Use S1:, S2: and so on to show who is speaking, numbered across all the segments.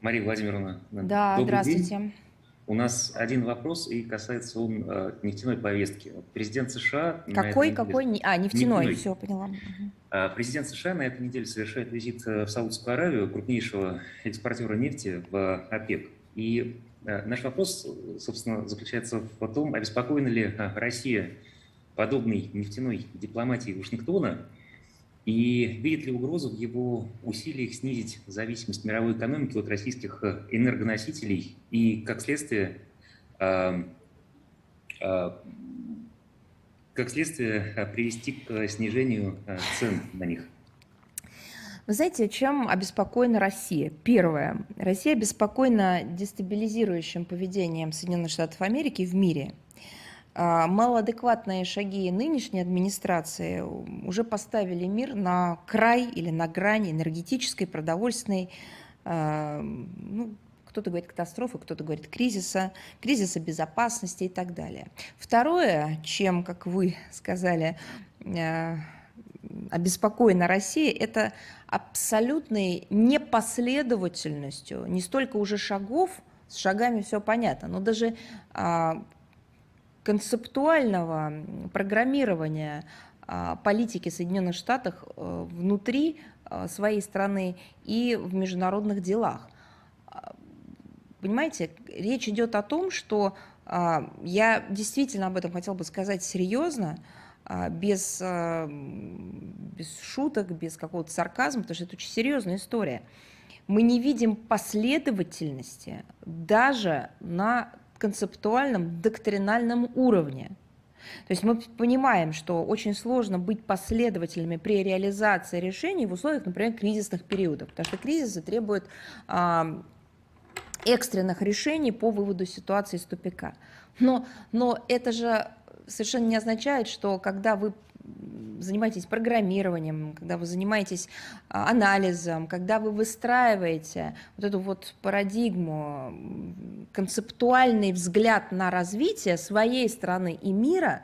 S1: Мария Владимировна, э, да, здравствуйте. День. У нас один вопрос, и касается он э, нефтяной повестки. Президент США... Какой, неделе... какой? А, нефтяной, нефтяной. все, поняла. А, президент США на этой неделе совершает визит э, в Саудовскую Аравию, крупнейшего экспортера нефти в э, ОПЕК. И э, наш вопрос, собственно, заключается в том, обеспокоена ли Россия подобной нефтяной дипломатией Вашингтона, и видит ли угрозу в его усилиях снизить зависимость мировой экономики от российских э, энергоносителей и, как следствие, эм, э, как следствие э, привести к снижению цен на них?
S2: Вы знаете, чем обеспокоена Россия? Первое. Россия обеспокоена дестабилизирующим поведением Соединенных Штатов Америки в мире – а, малоадекватные шаги нынешней администрации уже поставили мир на край или на грани энергетической, продовольственной, а, ну, кто-то говорит катастрофы, кто-то говорит кризиса, кризиса безопасности и так далее. Второе, чем, как вы сказали, а, обеспокоена Россия, это абсолютной непоследовательностью, не столько уже шагов, с шагами все понятно, но даже концептуального программирования а, политики Соединенных Штатов э, внутри э, своей страны и в международных делах. А, понимаете, речь идет о том, что а, я действительно об этом хотела бы сказать серьезно, без, без шуток, без какого-то сарказма, потому что это очень серьезная история. Мы не видим последовательности даже на концептуальном, доктринальном уровне. То есть мы понимаем, что очень сложно быть последовательными при реализации решений в условиях, например, кризисных периодов, потому что кризисы требуют а, экстренных решений по выводу ситуации из тупика. Но, но это же совершенно не означает, что когда вы занимаетесь программированием, когда вы занимаетесь а, анализом, когда вы выстраиваете вот эту вот парадигму, концептуальный взгляд на развитие своей страны и мира,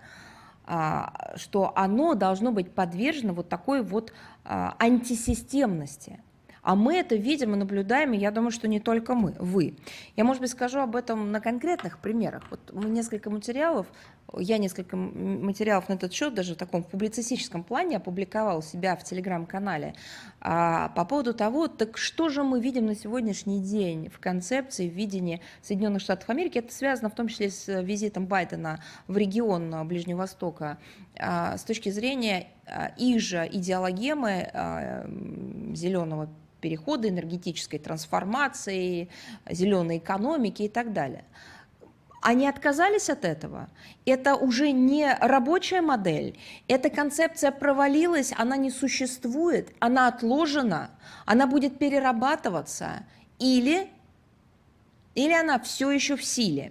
S2: а, что оно должно быть подвержено вот такой вот а, антисистемности. А мы это видим и наблюдаем, и я думаю, что не только мы, вы. Я, может быть, скажу об этом на конкретных примерах. Вот мы несколько материалов я несколько материалов на этот счет, даже в таком публицистическом плане, опубликовал у себя в телеграм-канале а, по поводу того, так что же мы видим на сегодняшний день в концепции, в видении Соединенных Штатов Америки. Это связано в том числе с э, визитом Байдена в регион э, Ближнего Востока. А, с точки зрения а, их же идеологемы а, зеленого перехода, энергетической трансформации, зеленой экономики и так далее они отказались от этого. Это уже не рабочая модель. Эта концепция провалилась, она не существует, она отложена, она будет перерабатываться. Или, или она все еще в силе.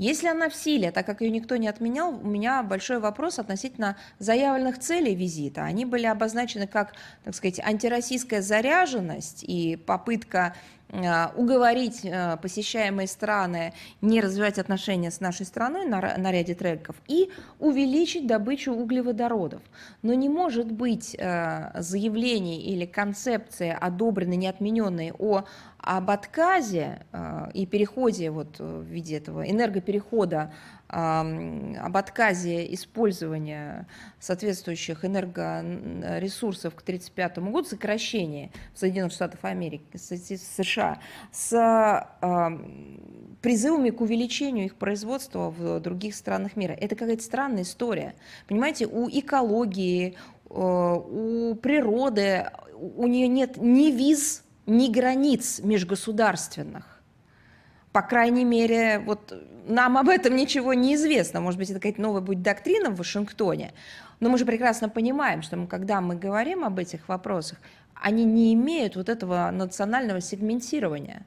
S2: Если она в силе, так как ее никто не отменял, у меня большой вопрос относительно заявленных целей визита. Они были обозначены как, так сказать, антироссийская заряженность и попытка э, уговорить э, посещаемые страны не развивать отношения с нашей страной на, на ряде треков и увеличить добычу углеводородов. Но не может быть э, заявлений или концепция одобренной, не отмененной, о, об отказе и переходе вот в виде этого энергоперехода перехода об отказе использования соответствующих энергоресурсов к 1935 году, сокращение Соединенных Штатов Америки, США, с призывами к увеличению их производства в других странах мира. Это какая-то странная история. Понимаете, у экологии, э, у природы, у нее нет ни виз, ни границ межгосударственных по крайней мере, вот нам об этом ничего не известно. Может быть, это какая-то новая будет доктрина в Вашингтоне. Но мы же прекрасно понимаем, что мы, когда мы говорим об этих вопросах, они не имеют вот этого национального сегментирования.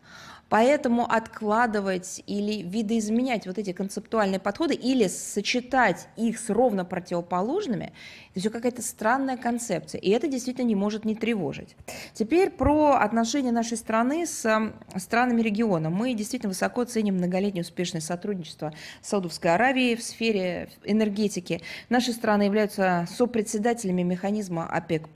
S2: Поэтому откладывать или видоизменять вот эти концептуальные подходы или сочетать их с ровно противоположными, это все какая-то странная концепция. И это действительно не может не тревожить. Теперь про отношения нашей страны с эм, странами региона. Мы действительно высоко ценим многолетнее успешное сотрудничество с Саудовской Аравией в сфере энергетики. Наши страны являются сопредседателями механизма ОПЕК+.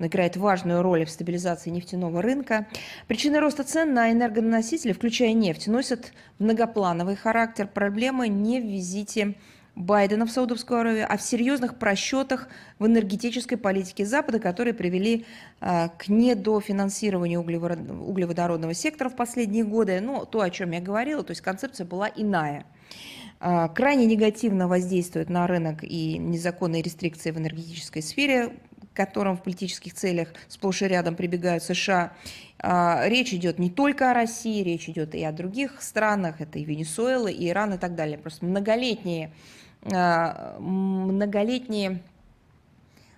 S2: Он играет важную значительную роль в стабилизации нефтяного рынка. Причины роста цен на энергоносители, включая нефть, носят многоплановый характер. Проблема не в визите Байдена в Саудовскую Аравию, а в серьезных просчетах в энергетической политике Запада, которые привели а, к недофинансированию углеводородного сектора в последние годы. Но то, о чем я говорила, то есть концепция была иная. А, крайне негативно воздействует на рынок и незаконные рестрикции в энергетической сфере, которым в политических целях сплошь и рядом прибегают США. А, речь идет не только о России, речь идет и о других странах, это и Венесуэла, и Иран и так далее. Просто многолетние, а, многолетние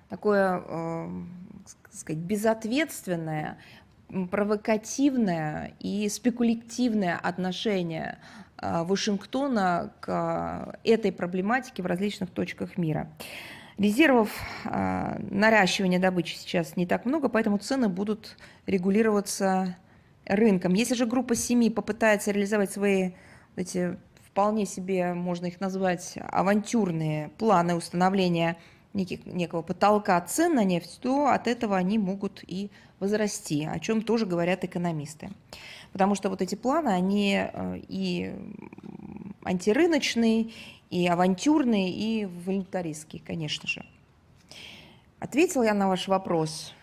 S2: такое, а, как сказать, безответственное, провокативное и спекулятивное отношение Вашингтона к этой проблематике в различных точках мира. Резервов э, наращивания добычи сейчас не так много, поэтому цены будут регулироваться рынком. Если же группа семи попытается реализовать свои эти вполне себе, можно их назвать, авантюрные планы установления неких, некого потолка цен на нефть, то от этого они могут и возрасти, о чем тоже говорят экономисты. Потому что вот эти планы, они э, и антирыночные, и авантюрный, и волонтаристский, конечно же. Ответил я на ваш вопрос.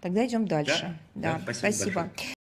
S2: Тогда идем дальше. Да, да, да спасибо. спасибо.